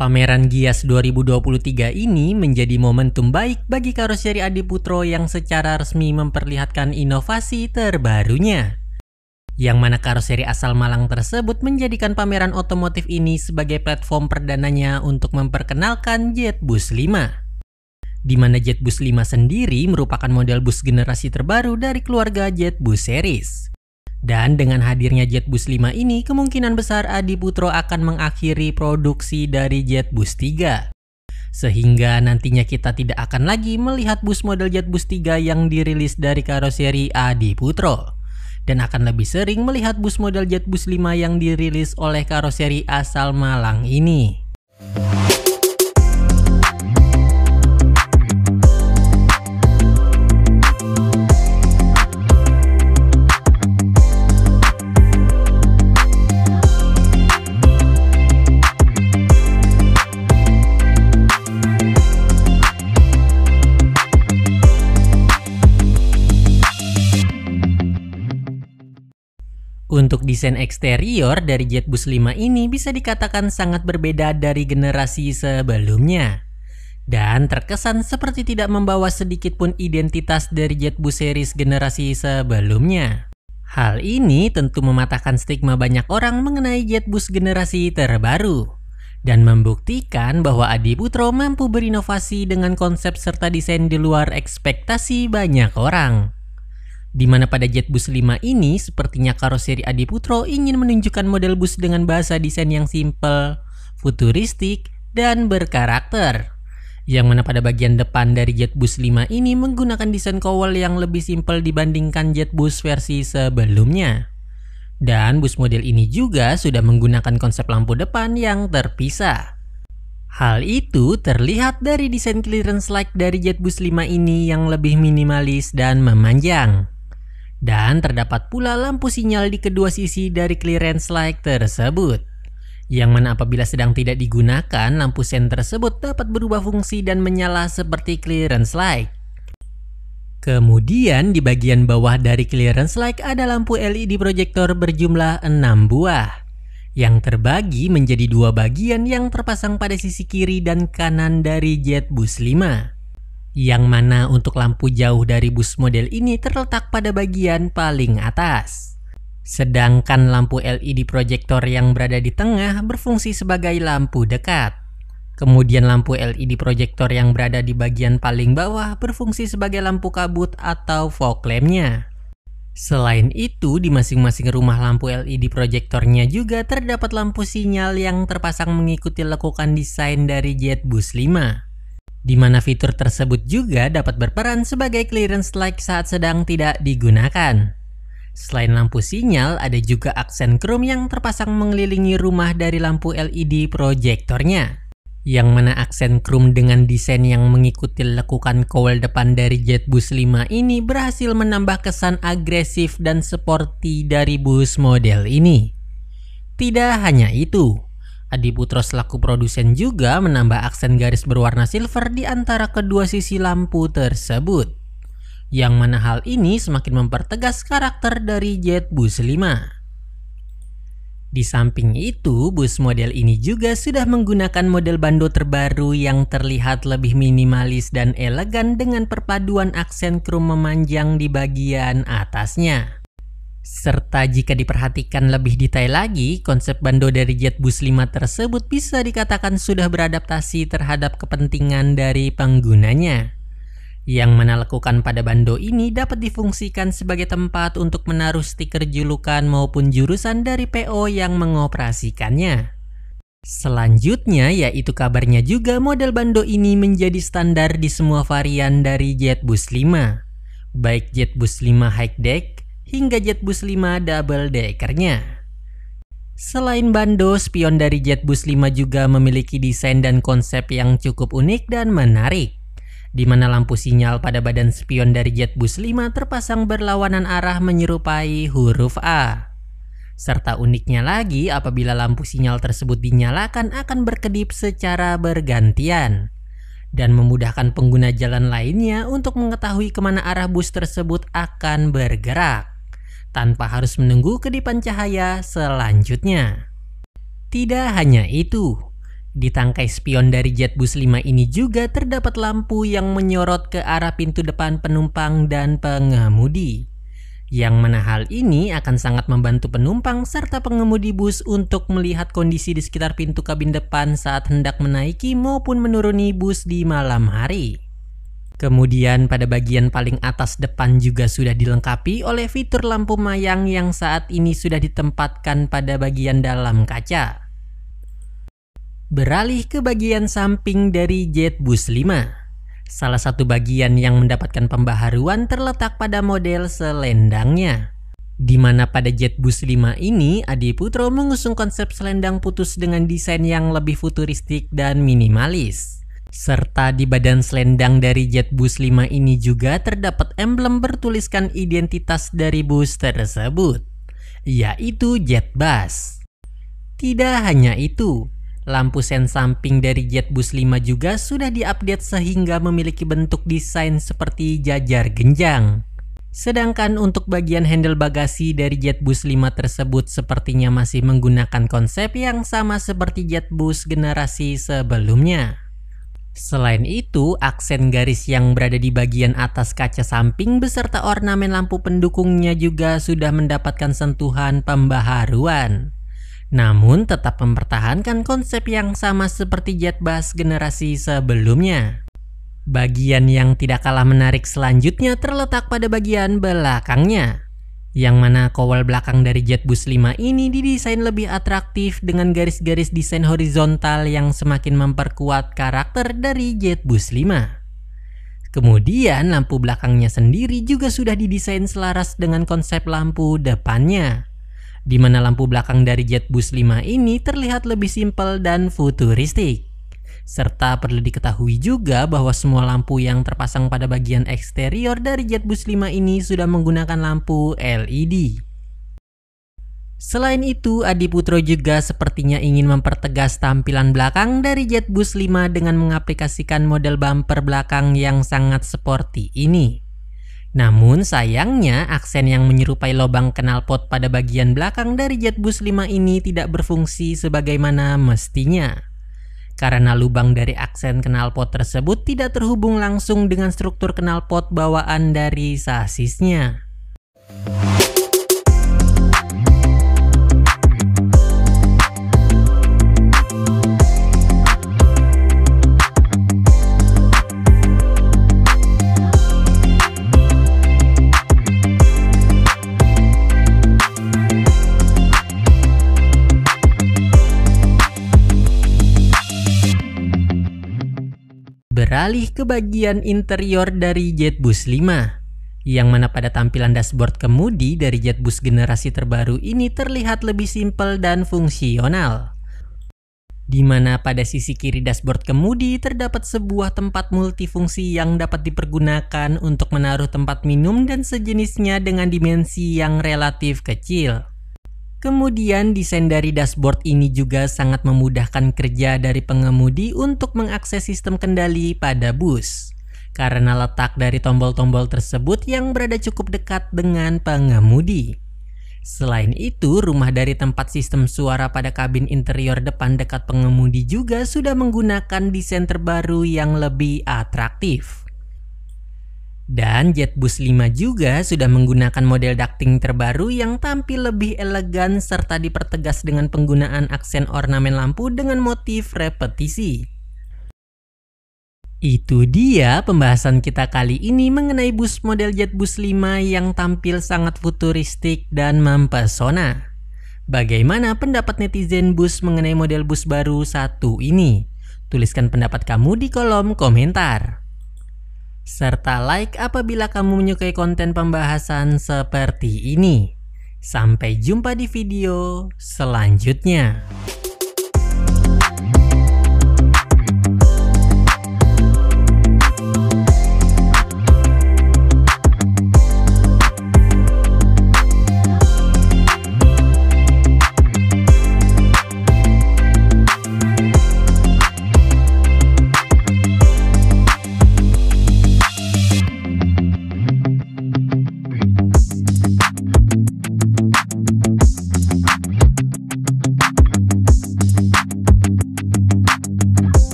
Pameran Gias 2023 ini menjadi momentum baik bagi karoseri Adi Putro yang secara resmi memperlihatkan inovasi terbarunya. Yang mana karoseri asal Malang tersebut menjadikan pameran otomotif ini sebagai platform perdananya untuk memperkenalkan JetBus 5. Di mana JetBus 5 sendiri merupakan model bus generasi terbaru dari keluarga JetBus series. Dan dengan hadirnya JetBus 5 ini, kemungkinan besar Adi Putro akan mengakhiri produksi dari JetBus 3. Sehingga nantinya kita tidak akan lagi melihat bus model JetBus 3 yang dirilis dari karoseri Adi Putro. Dan akan lebih sering melihat bus model JetBus 5 yang dirilis oleh karoseri asal Malang ini. Desain eksterior dari JetBus 5 ini bisa dikatakan sangat berbeda dari generasi sebelumnya. Dan terkesan seperti tidak membawa sedikit pun identitas dari JetBus series generasi sebelumnya. Hal ini tentu mematahkan stigma banyak orang mengenai JetBus generasi terbaru dan membuktikan bahwa Adi Putro mampu berinovasi dengan konsep serta desain di luar ekspektasi banyak orang di mana pada JetBus 5 ini sepertinya karoseri Adiputro ingin menunjukkan model bus dengan bahasa desain yang simple, futuristik, dan berkarakter. Yang mana pada bagian depan dari JetBus 5 ini menggunakan desain kowal yang lebih simpel dibandingkan JetBus versi sebelumnya. Dan bus model ini juga sudah menggunakan konsep lampu depan yang terpisah. Hal itu terlihat dari desain clearance light dari JetBus 5 ini yang lebih minimalis dan memanjang. Dan terdapat pula lampu sinyal di kedua sisi dari clearance light tersebut. Yang mana apabila sedang tidak digunakan, lampu sen tersebut dapat berubah fungsi dan menyala seperti clearance light. Kemudian di bagian bawah dari clearance light ada lampu LED proyektor berjumlah 6 buah yang terbagi menjadi dua bagian yang terpasang pada sisi kiri dan kanan dari Jetbus 5 yang mana untuk lampu jauh dari bus model ini terletak pada bagian paling atas. Sedangkan lampu LED proyektor yang berada di tengah berfungsi sebagai lampu dekat. Kemudian lampu LED proyektor yang berada di bagian paling bawah berfungsi sebagai lampu kabut atau fog lampnya. Selain itu, di masing-masing rumah lampu LED proyektornya juga terdapat lampu sinyal yang terpasang mengikuti lekukan desain dari Jetbus 5 di mana fitur tersebut juga dapat berperan sebagai clearance light saat sedang tidak digunakan. Selain lampu sinyal, ada juga aksen krom yang terpasang mengelilingi rumah dari lampu LED proyektornya. Yang mana aksen krom dengan desain yang mengikuti lekukan kowal depan dari JetBus 5 ini berhasil menambah kesan agresif dan sporty dari bus model ini. Tidak hanya itu, Adi Putro selaku produsen juga menambah aksen garis berwarna silver di antara kedua sisi lampu tersebut. Yang mana hal ini semakin mempertegas karakter dari Jet Bus 5. Di samping itu, bus model ini juga sudah menggunakan model bando terbaru yang terlihat lebih minimalis dan elegan dengan perpaduan aksen krum memanjang di bagian atasnya. Serta jika diperhatikan lebih detail lagi, konsep bando dari JetBus 5 tersebut bisa dikatakan sudah beradaptasi terhadap kepentingan dari penggunanya. Yang mana lakukan pada bando ini dapat difungsikan sebagai tempat untuk menaruh stiker julukan maupun jurusan dari PO yang mengoperasikannya. Selanjutnya yaitu kabarnya juga model bando ini menjadi standar di semua varian dari JetBus 5. Baik JetBus 5 High Deck, hingga Jetbus 5 double deckernya. Selain bando, spion dari Jetbus 5 juga memiliki desain dan konsep yang cukup unik dan menarik di mana lampu sinyal pada badan spion dari Jetbus 5 terpasang berlawanan arah menyerupai huruf A. Serta uniknya lagi, apabila lampu sinyal tersebut dinyalakan akan berkedip secara bergantian dan memudahkan pengguna jalan lainnya untuk mengetahui kemana arah bus tersebut akan bergerak tanpa harus menunggu kedipan cahaya selanjutnya. Tidak hanya itu, di tangkai spion dari JetBus 5 ini juga terdapat lampu yang menyorot ke arah pintu depan penumpang dan pengemudi. Yang mana hal ini akan sangat membantu penumpang serta pengemudi bus untuk melihat kondisi di sekitar pintu kabin depan saat hendak menaiki maupun menuruni bus di malam hari. Kemudian pada bagian paling atas depan juga sudah dilengkapi oleh fitur lampu mayang yang saat ini sudah ditempatkan pada bagian dalam kaca. Beralih ke bagian samping dari Jetbus 5. Salah satu bagian yang mendapatkan pembaharuan terletak pada model selendangnya. Di mana pada Jetbus 5 ini, Adi Putro mengusung konsep selendang putus dengan desain yang lebih futuristik dan minimalis. Serta di badan selendang dari jet bus 5 ini juga terdapat emblem bertuliskan identitas dari bus tersebut, yaitu jet bus. Tidak hanya itu, lampu sen samping dari jet bus 5 juga sudah diupdate sehingga memiliki bentuk desain seperti jajar genjang. Sedangkan untuk bagian handle bagasi dari JetBus 5 tersebut sepertinya masih menggunakan konsep yang sama seperti JetBus generasi sebelumnya. Selain itu, aksen garis yang berada di bagian atas kaca samping beserta ornamen lampu pendukungnya juga sudah mendapatkan sentuhan pembaharuan. Namun tetap mempertahankan konsep yang sama seperti Jet bus generasi sebelumnya. Bagian yang tidak kalah menarik selanjutnya terletak pada bagian belakangnya yang mana kowal belakang dari jet bus 5 ini didesain lebih atraktif dengan garis-garis desain horizontal yang semakin memperkuat karakter dari jet bus 5. Kemudian lampu belakangnya sendiri juga sudah didesain selaras dengan konsep lampu depannya. Di mana lampu belakang dari jet bus 5 ini terlihat lebih simpel dan futuristik. Serta perlu diketahui juga bahwa semua lampu yang terpasang pada bagian eksterior dari JetBus 5 ini sudah menggunakan lampu LED. Selain itu, Adi Putro juga sepertinya ingin mempertegas tampilan belakang dari JetBus 5 dengan mengaplikasikan model bumper belakang yang sangat sporty ini. Namun sayangnya aksen yang menyerupai lubang knalpot pada bagian belakang dari JetBus 5 ini tidak berfungsi sebagaimana mestinya. Karena lubang dari aksen knalpot tersebut tidak terhubung langsung dengan struktur knalpot bawaan dari sasisnya. Beralih ke bagian interior dari JetBus 5, yang mana pada tampilan dashboard kemudi dari JetBus generasi terbaru ini terlihat lebih simpel dan fungsional. Di mana pada sisi kiri dashboard kemudi terdapat sebuah tempat multifungsi yang dapat dipergunakan untuk menaruh tempat minum dan sejenisnya dengan dimensi yang relatif kecil. Kemudian desain dari dashboard ini juga sangat memudahkan kerja dari pengemudi untuk mengakses sistem kendali pada bus. Karena letak dari tombol-tombol tersebut yang berada cukup dekat dengan pengemudi. Selain itu, rumah dari tempat sistem suara pada kabin interior depan dekat pengemudi juga sudah menggunakan desain terbaru yang lebih atraktif. Dan JetBus 5 juga sudah menggunakan model ducting terbaru yang tampil lebih elegan serta dipertegas dengan penggunaan aksen ornamen lampu dengan motif repetisi. Itu dia pembahasan kita kali ini mengenai bus model JetBus 5 yang tampil sangat futuristik dan mempesona. Bagaimana pendapat netizen bus mengenai model bus baru satu ini? Tuliskan pendapat kamu di kolom komentar serta like apabila kamu menyukai konten pembahasan seperti ini. Sampai jumpa di video selanjutnya.